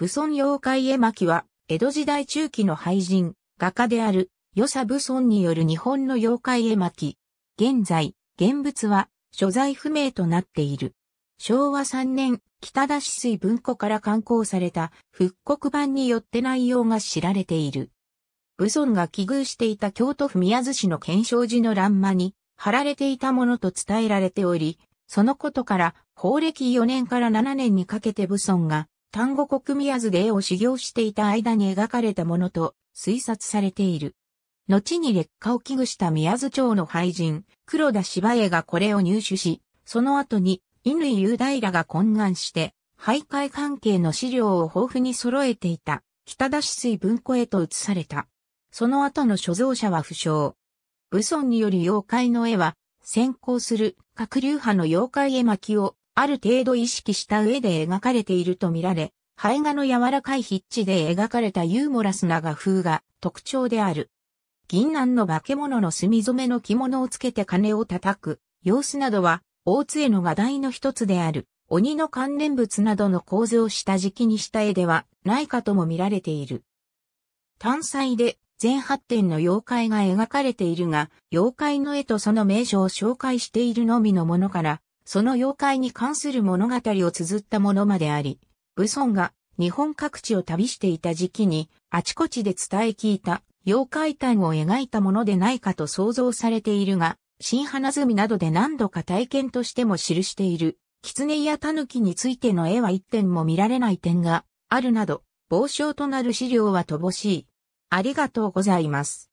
武尊妖怪絵巻は、江戸時代中期の俳人、画家である、与謝武尊による日本の妖怪絵巻。現在、現物は、所在不明となっている。昭和3年、北田市水文庫から刊行された復刻版によって内容が知られている。武尊が寄遇していた京都府宮津市の検証寺の欄間に貼られていたものと伝えられており、そのことから、法暦4年から7年にかけて武尊が単語国宮津で絵を修行していた間に描かれたものと推察されている。後に劣化を危惧した宮津町の俳人、黒田芝絵がこれを入手し、その後に乾雄大らが懇願して、徘徊関係の資料を豊富に揃えていた、北田市水文庫へと移された。その後の所蔵者は不詳。武尊による妖怪の絵は、先行する、各流派の妖怪絵巻をある程度意識した上で描かれているとみられ、絵画の柔らかい筆致で描かれたユーモラスな画風が特徴である。銀杏の化け物の墨染めの着物をつけて鐘を叩く様子などは、大津絵の画題の一つである、鬼の関連物などの構図を下敷きにした絵ではないかとも見られている。単彩で全8点の妖怪が描かれているが、妖怪の絵とその名所を紹介しているのみのものから、その妖怪に関する物語を綴ったものまであり、武尊が日本各地を旅していた時期にあちこちで伝え聞いた妖怪譚を描いたものでないかと想像されているが、新花摘みなどで何度か体験としても記している、狐や狸についての絵は一点も見られない点があるなど、傍証となる資料は乏しい。ありがとうございます。